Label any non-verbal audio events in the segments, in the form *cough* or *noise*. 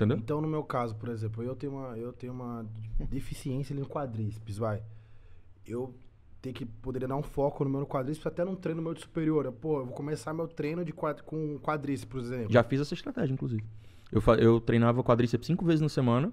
Entendeu? Então, no meu caso, por exemplo, eu tenho uma, eu tenho uma deficiência ali no quadríceps, vai. Eu ter que poderia dar um foco no meu quadríceps até num treino meu de superior. Eu, pô, eu vou começar meu treino de quad, com quadríceps, por exemplo. Já fiz essa estratégia, inclusive. Eu, eu treinava quadríceps cinco vezes na semana,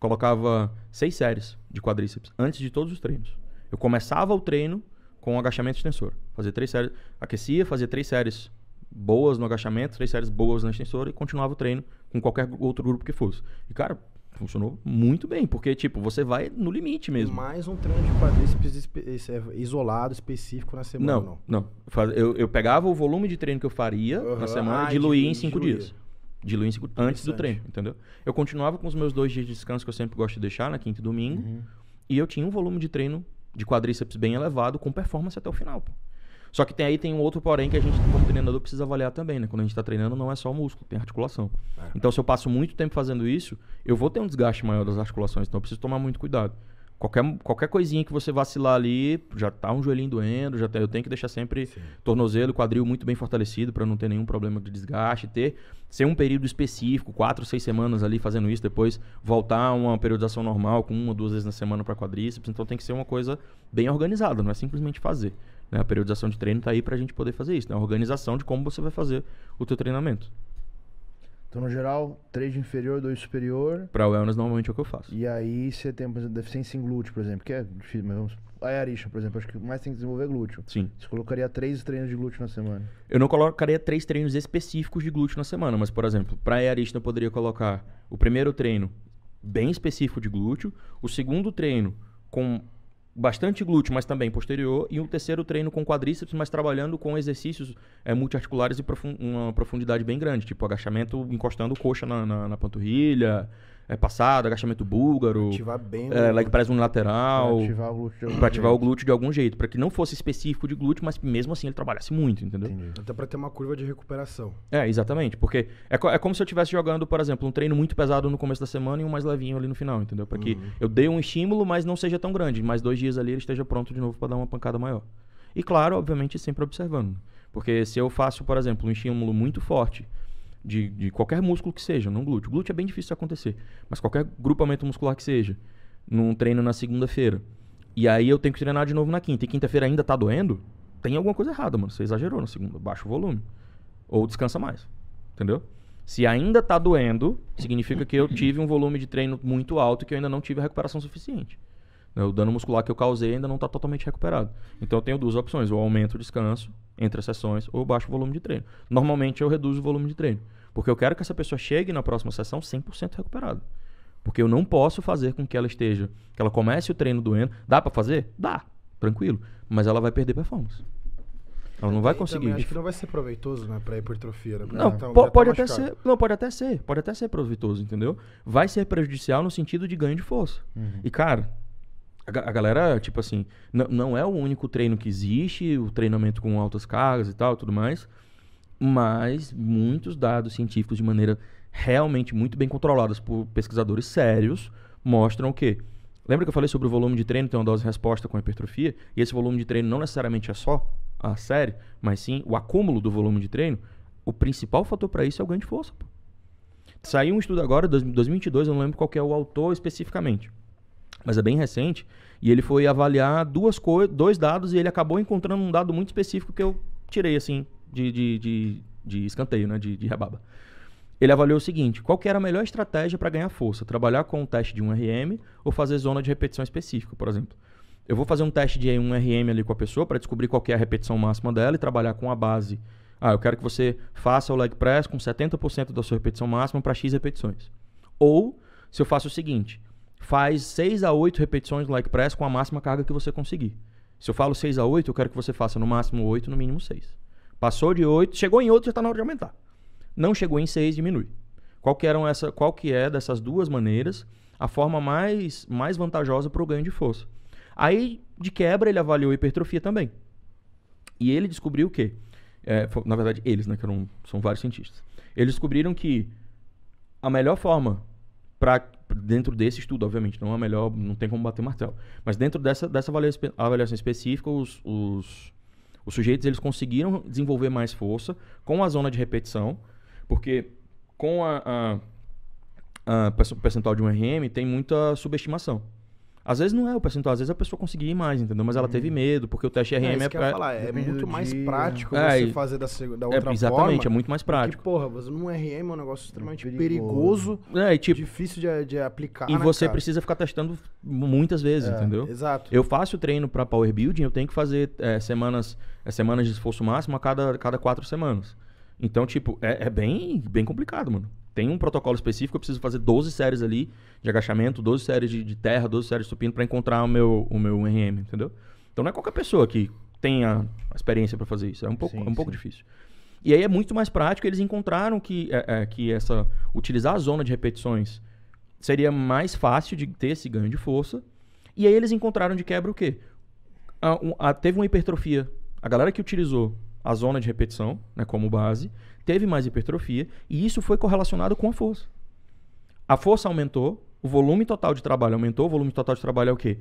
colocava seis séries de quadríceps antes de todos os treinos. Eu começava o treino com agachamento extensor. Fazia três séries, aquecia, fazia três séries boas no agachamento, três séries boas no extensor e continuava o treino com qualquer outro grupo que fosse. E, cara, funcionou muito bem, porque, tipo, você vai no limite mesmo. Mais um treino de quadríceps é, isolado, específico na semana, não? Não, não. Eu, eu pegava o volume de treino que eu faria uhum. na semana ah, e diluía em cinco dias. Diluía em cinco, antes do treino, entendeu? Eu continuava com os meus dois dias de descanso que eu sempre gosto de deixar, na né, quinta e domingo, uhum. e eu tinha um volume de treino de quadríceps bem elevado, com performance até o final, pô. Só que tem, aí tem um outro porém que a gente, como treinador, precisa avaliar também, né? Quando a gente está treinando, não é só o músculo, tem articulação. É. Então, se eu passo muito tempo fazendo isso, eu vou ter um desgaste maior das articulações. Então, eu preciso tomar muito cuidado. Qualquer, qualquer coisinha que você vacilar ali, já tá um joelhinho doendo, já tá, eu tenho que deixar sempre Sim. tornozelo, quadril muito bem fortalecido para não ter nenhum problema de desgaste, ter ser um período específico, quatro, seis semanas ali fazendo isso, depois voltar a uma periodização normal com uma, duas vezes na semana para quadríceps, então tem que ser uma coisa bem organizada, não é simplesmente fazer. Né? A periodização de treino tá aí para a gente poder fazer isso, né? A organização de como você vai fazer o teu treinamento. Então, no geral, 3 de inferior, 2 de superior. Pra wellness, normalmente é o que eu faço. E aí você tem, por exemplo, deficiência em glúteo, por exemplo, que é difícil, mas vamos. A é Arisha, por exemplo, acho que mais tem que desenvolver glúteo. Sim. Você colocaria três treinos de glúteo na semana? Eu não colocaria três treinos específicos de glúteo na semana, mas, por exemplo, pra Arisha eu poderia colocar o primeiro treino bem específico de glúteo, o segundo treino com bastante glúteo, mas também posterior, e um terceiro treino com quadríceps, mas trabalhando com exercícios é, multiarticulares e uma profundidade bem grande, tipo agachamento encostando coxa na, na, na panturrilha, é, passado, agachamento búlgaro. Ativar bem. É, leg press unilateral. Ativar o glúteo. Pra ativar jeito. o glúteo de algum jeito. Pra que não fosse específico de glúteo, mas mesmo assim ele trabalhasse muito, entendeu? Entendi. Até pra ter uma curva de recuperação. É, exatamente. Porque é, co é como se eu estivesse jogando, por exemplo, um treino muito pesado no começo da semana e um mais levinho ali no final, entendeu? Pra que uhum. eu dê um estímulo, mas não seja tão grande. Mais dois dias ali ele esteja pronto de novo para dar uma pancada maior. E claro, obviamente, sempre observando. Porque se eu faço, por exemplo, um estímulo muito forte de, de qualquer músculo que seja, não glúteo. Glúteo é bem difícil de acontecer, mas qualquer grupamento muscular que seja, num treino na segunda-feira. E aí eu tenho que treinar de novo na quinta. E quinta-feira ainda tá doendo? Tem alguma coisa errada, mano. Você exagerou na segunda. Baixa o volume. Ou descansa mais. Entendeu? Se ainda tá doendo, significa que eu tive um volume de treino muito alto e que eu ainda não tive a recuperação suficiente. Né? O dano muscular que eu causei ainda não está totalmente recuperado. Então eu tenho duas opções: ou aumento o descanso entre as sessões, ou baixo o volume de treino. Normalmente eu reduzo o volume de treino, porque eu quero que essa pessoa chegue na próxima sessão 100% recuperada. Porque eu não posso fazer com que ela esteja, que ela comece o treino doendo. Dá para fazer? Dá, tranquilo. Mas ela vai perder performance. Ela não vai conseguir. Também acho que não vai ser proveitoso, né, para hipertrofia. Né, não, tá-, tá, pode, pode tá até ser. Não, pode até ser. Pode até ser proveitoso, entendeu? Vai ser prejudicial no sentido de ganho de força. Uhum. E cara, a, galera, tipo assim, não é o único treino que existe, o treinamento com altas cargas e tal, tudo mais, mas muitos dados científicos de maneira realmente muito bem controlados por pesquisadores sérios mostram que Lembra que eu falei sobre o volume de treino tem uma dose-resposta com hipertrofia? E esse volume de treino não necessariamente é só a série, mas sim o acúmulo do volume de treino. O principal fator para isso é o ganho de força. Pô. Saiu um estudo agora, 2022, eu não lembro qual é o autor especificamente, mas é bem recente. E ele foi avaliar duas dois dados e ele acabou encontrando um dado muito específico que eu tirei assim de, de, de, de escanteio, né, de, de rebaba. Ele avaliou o seguinte: qual que era a melhor estratégia para ganhar força? Trabalhar com o um teste de um RM ou fazer zona de repetição específica, por exemplo? Eu vou fazer um teste de um RM ali com a pessoa para descobrir qual é a repetição máxima dela e trabalhar com a base. Ah, eu quero que você faça o leg press com 70% da sua repetição máxima para X repetições. Ou se eu faço o seguinte, faz 6 a 8 repetições no leg press com a máxima carga que você conseguir. Se eu falo 6 a 8, eu quero que você faça no máximo 8, no mínimo 6. Passou de 8, chegou em 8, já está na hora de aumentar. Não chegou em 6, diminui. Qual que, eram essa, qual que é dessas duas maneiras a forma mais, mais vantajosa para o ganho de força? Aí, de quebra, ele avaliou hipertrofia também. E ele descobriu o quê? É, na verdade, eles, né? Que eram, são vários cientistas. Eles descobriram que a melhor forma para dentro desse estudo, obviamente, não é melhor, não tem como bater o martelo. Mas dentro dessa, dessa avaliação específica, os, os, os sujeitos eles conseguiram desenvolver mais força com a zona de repetição, porque com a, a, a percentual de um RM tem muita subestimação. Às vezes não é o percentual, às vezes a pessoa conseguia ir mais, entendeu? Mas ela hum. teve uhum. medo, porque o teste RM é, é, pra... falar, é muito mais dia. prático é, você fazer da, da é, outra é, Exatamente, forma, é muito mais prático. Porque, porra, você, um é RM é um negócio extremamente é perigoso, perigoso é, e, tipo, difícil de, de aplicar. E você cara. precisa ficar testando muitas vezes, entendeu? Exato. Eu faço treino para Power Building, eu tenho que fazer semanas, semanas de esforço máximo a cada, cada quatro semanas. Então, tipo, é, é bem, bem complicado, mano. Tem um protocolo específico, eu preciso fazer 12 séries ali de agachamento, 12 séries de, de terra, 12 séries de supino para encontrar o meu, o meu RM, entendeu? Então não é qualquer pessoa que tenha a experiência para fazer isso. É um pouco, sim, é um pouco difícil. E aí é muito mais prático, eles encontraram que, é, é, que essa utilizar a zona de repetições seria mais fácil de ter esse ganho de força. E aí eles encontraram de quebra o quê? A, a, teve uma hipertrofia. A galera que utilizou a zona de repetição né, como base, teve mais hipertrofia e isso foi correlacionado com a força. A força aumentou, o volume total de trabalho aumentou, o volume total de trabalho é o quê?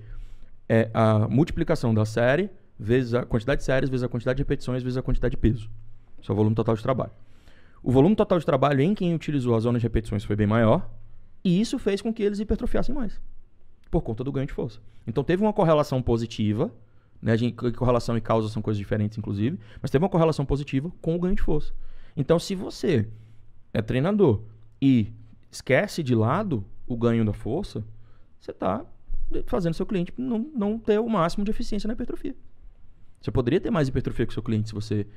É a multiplicação da série vezes a quantidade de séries, vezes a quantidade de repetições, vezes a quantidade de peso. Isso é o volume total de trabalho. O volume total de trabalho em quem utilizou a zona de repetições foi bem maior, e isso fez com que eles hipertrofiassem mais, por conta do ganho de força. Então teve uma correlação positiva né? A gente, correlação e causa são coisas diferentes, inclusive. Mas teve uma correlação positiva com o ganho de força. Então, se você é treinador e esquece de lado o ganho da força, você está fazendo seu cliente não, não ter o máximo de eficiência na hipertrofia. Você poderia ter mais hipertrofia com seu cliente se você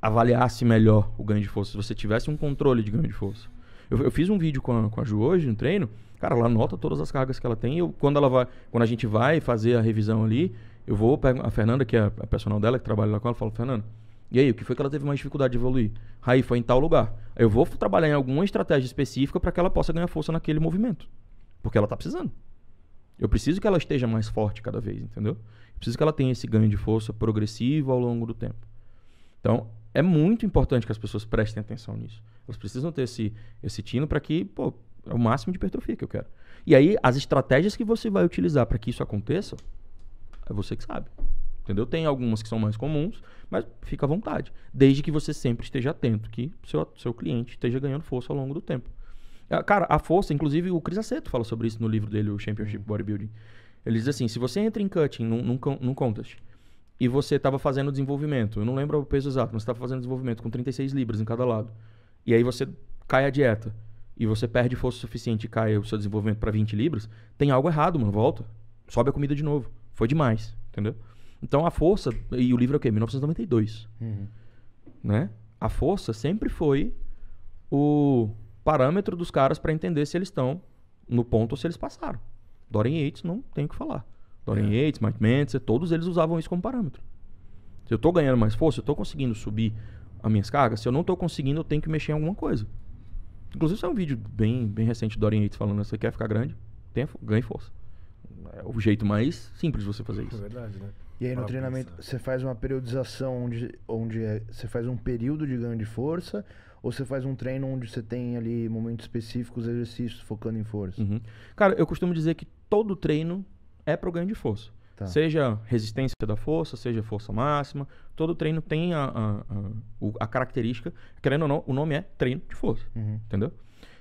avaliasse melhor o ganho de força, se você tivesse um controle de ganho de força. Eu, eu fiz um vídeo com a, com a Ju hoje no treino, cara, ela anota todas as cargas que ela tem. Eu, quando, ela vai, quando a gente vai fazer a revisão ali, eu vou, pego a Fernanda, que é a personal dela, que trabalha lá com ela, falo, Fernanda, e aí, o que foi que ela teve mais dificuldade de evoluir? Aí foi em tal lugar. Eu vou trabalhar em alguma estratégia específica para que ela possa ganhar força naquele movimento. Porque ela está precisando. Eu preciso que ela esteja mais forte cada vez, entendeu? Eu preciso que ela tenha esse ganho de força progressivo ao longo do tempo. Então, é muito importante que as pessoas prestem atenção nisso. Elas precisam ter esse, esse tino para que, pô, é o máximo de hipertrofia que eu quero. E aí, as estratégias que você vai utilizar para que isso aconteça é você que sabe. Entendeu? Tem algumas que são mais comuns, mas fica à vontade. Desde que você sempre esteja atento, que seu, seu cliente esteja ganhando força ao longo do tempo. Ah, cara, a força, inclusive o Chris Aceto fala sobre isso no livro dele, o Championship Bodybuilding. Ele diz assim: se você entra em cutting num, num, num contest e você estava fazendo desenvolvimento, eu não lembro o peso exato, mas você estava fazendo desenvolvimento com 36 libras em cada lado, e aí você cai a dieta e você perde força suficiente e cai o seu desenvolvimento para 20 libras, tem algo errado, mano. Volta, sobe a comida de novo. Foi demais, entendeu? Então a força, e o livro é o quê? 1992. Uhum. Né? A força sempre foi o parâmetro dos caras para entender se eles estão no ponto ou se eles passaram. Dorian Yates não tem o que falar. Dorian é. Yates, Mike Mentzer, todos eles usavam isso como parâmetro. Se eu estou ganhando mais força, eu estou conseguindo subir as minhas cargas, se eu não estou conseguindo, eu tenho que mexer em alguma coisa. Inclusive, isso é um vídeo bem, bem recente do Dorian Yates falando, você quer ficar grande? Tenha, ganhe força é o jeito mais simples de você fazer é isso. É verdade, né? E aí no treinamento você faz uma periodização onde, onde é, você faz um período de ganho de força ou você faz um treino onde você tem ali momentos específicos, exercícios focando em força? Uhum. Cara, eu costumo dizer que todo treino é para o ganho de força. Tá. Seja resistência da força, seja força máxima, todo treino tem a, a, a, a característica, querendo ou não, o nome é treino de força, uhum. entendeu?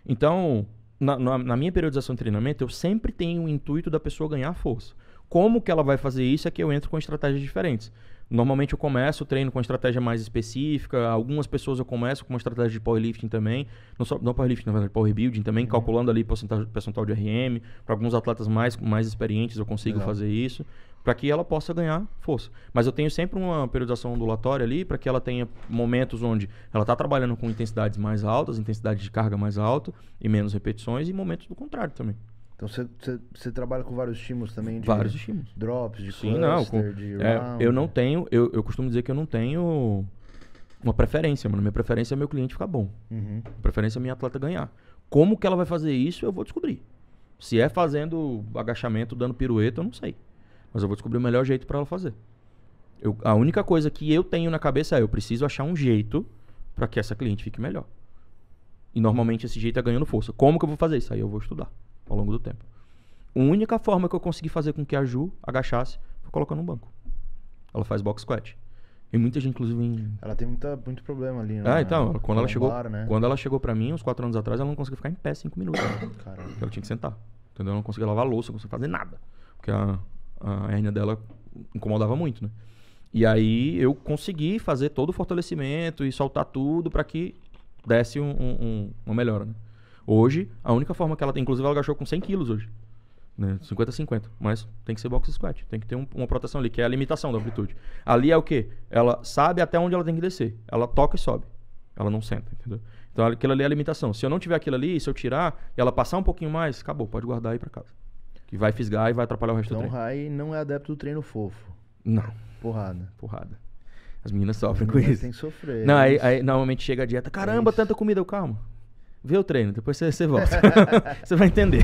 Então, na, na, na minha periodização de treinamento, eu sempre tenho o intuito da pessoa ganhar força. Como que ela vai fazer isso é que eu entro com estratégias diferentes. Normalmente eu começo o treino com uma estratégia mais específica. Algumas pessoas eu começo com uma estratégia de powerlifting também. Não só não powerlifting, na verdade, powerbuilding também, uhum. calculando ali percentual, percentual de RM. Para alguns atletas mais, mais experientes eu consigo Legal. fazer isso. Para que ela possa ganhar força. Mas eu tenho sempre uma periodização ondulatória ali para que ela tenha momentos onde ela está trabalhando com intensidades mais altas, intensidade de carga mais alta e menos repetições, e momentos do contrário também. Então você trabalha com vários estímulos também? De vários estímulos. Drops, de Sim, cluster, não, com, de round. É, eu não tenho, eu, eu costumo dizer que eu não tenho uma preferência, mano. Minha preferência é meu cliente ficar bom. Uhum. Preferência é minha atleta ganhar. Como que ela vai fazer isso, eu vou descobrir. Se é fazendo agachamento, dando pirueta, eu não sei. Mas eu vou descobrir o melhor jeito para ela fazer. Eu, a única coisa que eu tenho na cabeça é eu preciso achar um jeito para que essa cliente fique melhor. E normalmente esse jeito é ganhando força. Como que eu vou fazer isso? Aí eu vou estudar ao longo do tempo. A única forma que eu consegui fazer com que a Ju agachasse foi colocando um banco. Ela faz box squat. E muita gente, inclusive. Em... Ela tem muita, muito problema ali, né? Ah, então. Quando ela, chegou, né? quando ela chegou pra mim, uns 4 anos atrás, ela não conseguia ficar em pé 5 minutos. *coughs* Caramba. Ela tinha que sentar. Entendeu? Ela não conseguia lavar louça, não conseguia fazer nada. Porque a, a hérnia dela incomodava muito, né? E aí eu consegui fazer todo o fortalecimento e soltar tudo para que desse um, um, uma melhora, né? Hoje, a única forma que ela tem, inclusive ela agachou com 100 quilos hoje. Né? 50-50. Mas tem que ser box squat. Tem que ter um, uma proteção ali, que é a limitação da amplitude. Ali é o quê? Ela sabe até onde ela tem que descer. Ela toca e sobe. Ela não senta, entendeu? Então aquilo ali é a limitação. Se eu não tiver aquilo ali, se eu tirar e ela passar um pouquinho mais, acabou, pode guardar aí para casa. Que vai fisgar e vai atrapalhar o resto então, do treino. Então, Rai não é adepto do treino fofo. Não. Porrada. Porrada. As meninas sofrem meninas com isso. Tem que sofrer. Não, aí, aí, normalmente chega a dieta. Caramba, é tanta comida, eu calmo. Vê o treino, depois você, volta. *laughs* você vai entender.